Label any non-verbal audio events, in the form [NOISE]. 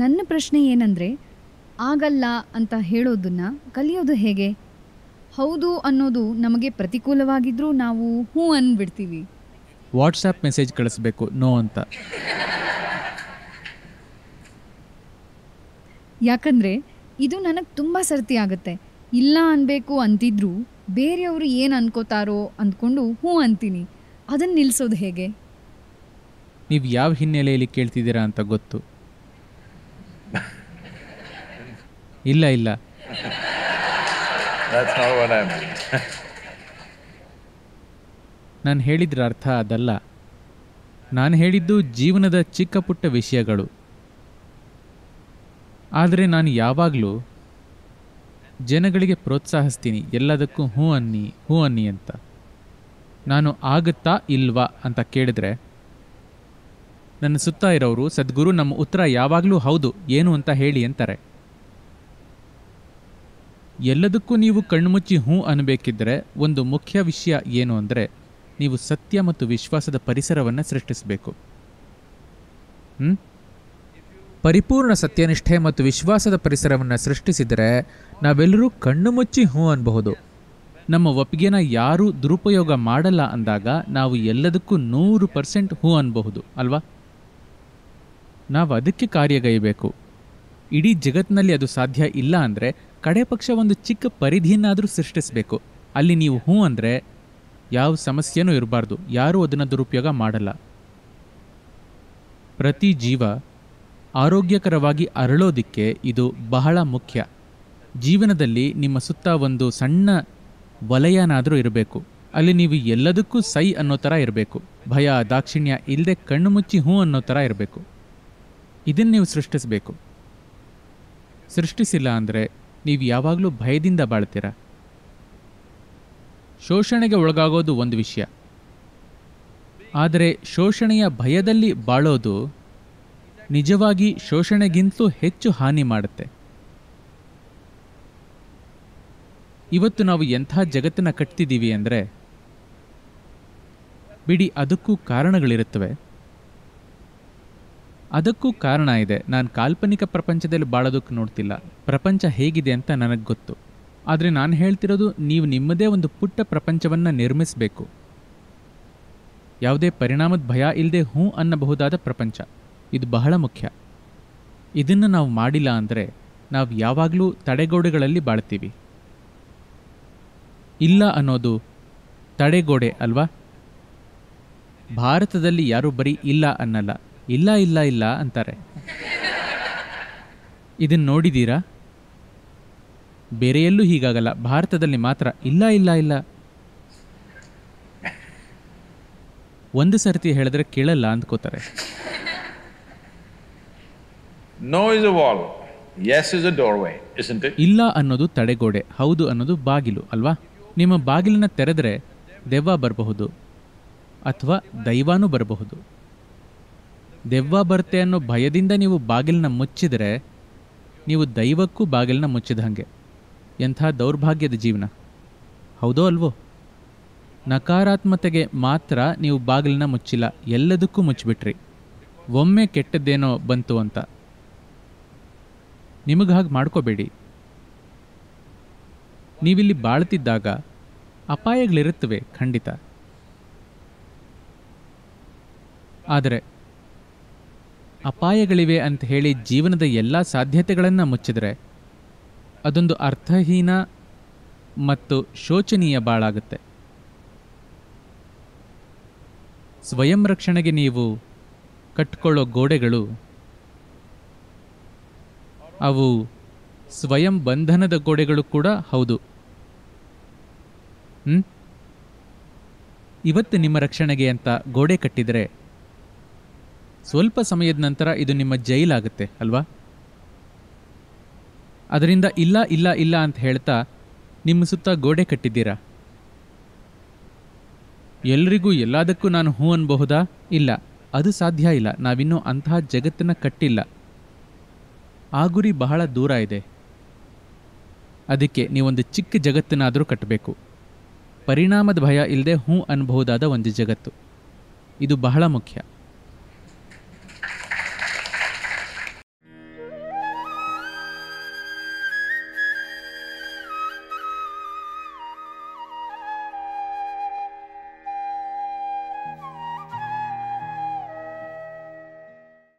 ನನ್ನ ಪ್ರಶ್ನೆ ಏನಂದರೆ ಆಗಲ್ಲ ಅಂತ ಹೇಳೋದನ್ನ ಕಲಿಯೋದು ಹೇಗೆ? ಹೌದು ಅನ್ನೋದು ನಮಗೆ ಪ್ರತಿಕೂಲವಾಗಿದ್ದರೂ ನಾವು ಹ್ಞೂ ಅನ್ಬಿಡ್ತೀವಿ ವಾಟ್ಸಾಪ್ ಮೆಸೇಜ್ ಕಳಿಸ್ಬೇಕು ನೋ ಅಂತ. ಯಾಕಂದ್ರೆ ಇದು ನನಗೆ ತುಂಬ ಸರ್ತಿ ಆಗುತ್ತೆ ಇಲ್ಲ ಅನ್ಬೇಕು ಅಂತಿದ್ರೂ ಬೇರೆಯವರು ಏನು ಅನ್ಕೋತಾರೋ ಅಂದ್ಕೊಂಡು ಹ್ಞೂ ಅಂತೀನಿ. ಅದನ್ನು ನಿಲ್ಲಿಸೋದು ಹೇಗೆ? ನೀವು ಯಾವ ಹಿನ್ನೆಲೆಯಲ್ಲಿ ಕೇಳ್ತಿದ್ದೀರಾ ಅಂತ ಗೊತ್ತು. ಇಲ್ಲ ಇಲ್ಲ [LAUGHS] ನಾನು ಹೇಳಿದ್ರ ಅರ್ಥ ಅದಲ್ಲ ನಾನು ಹೇಳಿದ್ದು ಜೀವನದ ಚಿಕ್ಕ ಪುಟ್ಟ ವಿಷಯಗಳು ಆದರೆ ನಾನು ಯಾವಾಗಲೂ ಜನಗಳಿಗೆ ಪ್ರೋತ್ಸಾಹಿಸ್ತೀನಿ ಎಲ್ಲದಕ್ಕೂ ಹ್ಞೂ ಅನ್ನಿ ಹ್ಞೂ ಅನ್ನಿ ಅಂತ ನಾನು ಆಗುತ್ತಾ ಇಲ್ವಾ ಅಂತ ಕೇಳಿದ್ರೆ ನನ್ನ ಸುತ್ತ ಇರೋರು ಸದ್ಗುರು ನಮ್ಮ ಉತ್ತರ ಯಾವಾಗಲೂ ಹೌದು ಏನು ಅಂತ ಹೇಳಿ ಅಂತಾರೆ ಎಲ್ಲದಕ್ಕೂ ನೀವು ಕಣ್ಮುಚ್ಚಿ ಹ್ಞೂ ಅನ್ನಬೇಕಿದ್ದರೆ ಒಂದು ಮುಖ್ಯ ವಿಷಯ ಏನು ಅಂದರೆ ನೀವು ಸತ್ಯ ಮತ್ತು ವಿಶ್ವಾಸದ ಪರಿಸರವನ್ನು ಸೃಷ್ಟಿಸಬೇಕು ಪರಿಪೂರ್ಣ ಸತ್ಯನಿಷ್ಠೆ ಮತ್ತು ವಿಶ್ವಾಸದ ಪರಿಸರವನ್ನು ಸೃಷ್ಟಿಸಿದರೆ ನಾವೆಲ್ಲರೂ ಕಣ್ಣು ಮುಚ್ಚಿ ಹ್ಞೂ ಅನ್ಬಹುದು ನಮ್ಮ ಒಪ್ಪಿಗೆನ ಯಾರೂ ದುರುಪಯೋಗ ಮಾಡಲ್ಲ ಅಂದಾಗ ನಾವು ಎಲ್ಲದಕ್ಕೂ ನೂರು ಪರ್ಸೆಂಟ್ ಹೂ ಅನ್ಬಹುದು ಅಲ್ವಾ ನಾವು ಅದಕ್ಕೆ ಕಾರ್ಯಗೈಬೇಕು ಇಡೀ ಜಗತ್ತಿನಲ್ಲಿ ಅದು ಸಾಧ್ಯ ಇಲ್ಲ ಅಂದರೆ ಕಡೆ ಪಕ್ಷ ಒಂದು ಚಿಕ್ಕ ಪರಿಧಿಯನ್ನಾದರೂ ಸೃಷ್ಟಿಸಬೇಕು ಅಲ್ಲಿ ನೀವು ಹ್ಞೂ ಅಂದರೆ ಯಾವ ಸಮಸ್ಯೆನೂ ಇರಬಾರ್ದು ಯಾರೂ ಅದನ್ನು ದುರುಪಯೋಗ ಮಾಡಲ್ಲ ಪ್ರತಿ ಜೀವ ಆರೋಗ್ಯಕರವಾಗಿ ಅರಳೋದಿಕ್ಕೆ ಇದು ಬಹಳ ಮುಖ್ಯ ಜೀವನದಲ್ಲಿ ನಿಮ್ಮ ಸುತ್ತ ಒಂದು ಸಣ್ಣ ವಲಯನಾದರೂ ಇರಬೇಕು ಅಲ್ಲಿ ನೀವು ಎಲ್ಲದಕ್ಕೂ ಸೈ ಅನ್ನೋ ಥರ ಇರಬೇಕು ಭಯ ದಾಕ್ಷಿಣ್ಯ ಇಲ್ಲದೆ ಕಣ್ಣು ಮುಚ್ಚಿ ಹೂ ಅನ್ನೋ ಥರ ಇರಬೇಕು ಇದನ್ನು ನೀವು ಸೃಷ್ಟಿಸಬೇಕು ಸೃಷ್ಟಿಸಿಲ್ಲ ಅಂದರೆ ನೀವು ಯಾವಾಗಲೂ ಭಯದಿಂದ ಬಾಳ್ತೀರ ಶೋಷಣೆಗೆ ಒಳಗಾಗೋದು ಒಂದು ವಿಷಯ ಆದರೆ ಶೋಷಣೆಯ ಭಯದಲ್ಲಿ ಬಾಳೋದು ನಿಜವಾಗಿ ಶೋಷಣೆಗಿಂತಲೂ ಹೆಚ್ಚು ಹಾನಿ ಮಾಡುತ್ತೆ ಇವತ್ತು ನಾವು ಎಂಥ ಜಗತ್ತನ್ನು ಕಟ್ತಿದ್ದೀವಿ ಅಂದರೆ ಬಿಡಿ ಅದಕ್ಕೂ ಕಾರಣಗಳಿರುತ್ತವೆ ಅದಕ್ಕೂ ಕಾರಣ ಇದೆ ನಾನು ಕಾಲ್ಪನಿಕ ಪ್ರಪಂಚದಲ್ಲಿ ಬಾಳೋದಕ್ಕೆ ನೋಡ್ತಿಲ್ಲ ಪ್ರಪಂಚ ಹೇಗಿದೆ ಅಂತ ನನಗೆ ಗೊತ್ತು ಆದರೆ ನಾನು ಹೇಳ್ತಿರೋದು ನೀವು ನಿಮ್ಮದೇ ಒಂದು ಪುಟ್ಟ ಪ್ರಪಂಚವನ್ನು ನಿರ್ಮಿಸಬೇಕು ಯಾವುದೇ ಪರಿಣಾಮದ ಭಯ ಇಲ್ಲದೆ ಹ್ಞೂ ಅನ್ನಬಹುದಾದ ಪ್ರಪಂಚ ಇದು ಬಹಳ ಮುಖ್ಯ ಇದನ್ನು ನಾವು ಮಾಡಿಲ್ಲ ಅಂದರೆ ನಾವು ಯಾವಾಗಲೂ ತಡೆಗೋಡೆಗಳಲ್ಲಿ ಬಾಳ್ತೀವಿ ಇಲ್ಲ ಅನ್ನೋದು ತಡೆಗೋಡೆ ಅಲ್ವಾ ಭಾರತದಲ್ಲಿ ಯಾರೂ ಬರೀ ಇಲ್ಲ ಅನ್ನಲ್ಲ ಇಲ್ಲ ಇಲ್ಲ ಇಲ್ಲ ಅಂತಾರೆ ಇದನ್ನು ನೋಡಿದ್ದೀರಾ ಬೇರೆಯಲ್ಲೂ ಹೀಗಾಗಲ್ಲ ಭಾರತದಲ್ಲಿ ಮಾತ್ರ ಇಲ್ಲ ಇಲ್ಲ ಇಲ್ಲ ಒಂದು ಸರ್ತಿ ಹೇಳಿದ್ರೆ ಕೇಳಲ್ಲ ಅಂದ್ಕೋತಾರೆ ನೋ ಇಸ್ ಇಸ್ ಇಲ್ಲ ಅನ್ನೋದು ತಡೆಗೋಡೆ ಹೌದು ಅನ್ನೋದು ಬಾಗಿಲು ಅಲ್ವಾ ನಿಮ್ಮ ಬಾಗಿಲನ್ನ ತೆರೆದ್ರೆ ದೆವ್ವ ಬರಬಹುದು ಅಥವಾ ದೈವಾನೂ ಬರಬಹುದು ದೆವ್ವ ಬರ್ತೆ ಅನ್ನೋ ಭಯದಿಂದ ನೀವು ಬಾಗಿಲನ್ನ ಮುಚ್ಚಿದರೆ ನೀವು ದೈವಕ್ಕೂ ಬಾಗಿಲನ್ನ ಮುಚ್ಚಿದ ಹಾಗೆ ಎಂಥ ದೌರ್ಭಾಗ್ಯದ ಜೀವನ ಹೌದೋ ಅಲ್ವೋ ನಕಾರಾತ್ಮತೆಗೆ ಮಾತ್ರ ನೀವು ಬಾಗಿಲನ್ನ ಮುಚ್ಚಿಲ್ಲ ಎಲ್ಲದಕ್ಕೂ ಮುಚ್ಚಿಬಿಟ್ರಿ ಒಮ್ಮೆ ಕೆಟ್ಟದ್ದೇನೋ ಬಂತು ಅಂತ ನಿಮಗೆ ಹಾಗೆ ಮಾಡ್ಕೋಬೇಡಿ ನೀವಿಲ್ಲಿ ಬಾಳ್ತಿದ್ದಾಗ ಅಪಾಯಗಳಿರುತ್ತವೆ ಖಂಡಿತ ಆದರೆ ಅಪಾಯಗಳಿವೆ ಅಂತ ಹೇಳಿ ಜೀವನದ ಎಲ್ಲ ಸಾಧ್ಯತೆಗಳನ್ನು ಮುಚ್ಚಿದರೆ ಅದೊಂದು ಅರ್ಥಹೀನ ಮತ್ತು ಶೋಚನೀಯ ಬಾಳಾಗುತ್ತೆ ಸ್ವಯಂ ರಕ್ಷಣೆಗೆ ನೀವು ಕಟ್ಕೊಳ್ಳೋ ಗೋಡೆಗಳು ಅವು ಸ್ವಯಂ ಬಂಧನದ ಗೋಡೆಗಳು ಕೂಡ ಹೌದು ಇವತ್ತು ನಿಮ್ಮ ರಕ್ಷಣೆಗೆ ಅಂತ ಗೋಡೆ ಕಟ್ಟಿದರೆ ಸ್ವಲ್ಪ ಸಮಯದ ನಂತರ ಇದು ನಿಮ್ಮ ಜೈಲಾಗುತ್ತೆ ಅಲ್ವಾ ಅದರಿಂದ ಇಲ್ಲ ಇಲ್ಲ ಇಲ್ಲ ಅಂತ ಹೇಳ್ತಾ ನಿಮ್ಮ ಸುತ್ತ ಗೋಡೆ ಕಟ್ಟಿದ್ದೀರಾ ಎಲ್ರಿಗೂ ಎಲ್ಲದಕ್ಕೂ ನಾನು ಹೂ ಅನ್ಬಹುದಾ ಇಲ್ಲ ಅದು ಸಾಧ್ಯ ಇಲ್ಲ ನಾವಿನ್ನೂ ಅಂತಹ ಜಗತ್ತನ್ನ ಕಟ್ಟಿಲ್ಲ ಆ ಗುರಿ ಬಹಳ ದೂರ ಇದೆ ಅದಕ್ಕೆ ನೀವೊಂದು ಚಿಕ್ಕ ಜಗತ್ತನ್ನಾದರೂ ಕಟ್ಟಬೇಕು ಪರಿಣಾಮದ ಭಯ ಇಲ್ಲದೆ ಹೂ ಅನ್ಬಹುದಾದ ಒಂದು ಜಗತ್ತು ಇದು ಬಹಳ ಮುಖ್ಯ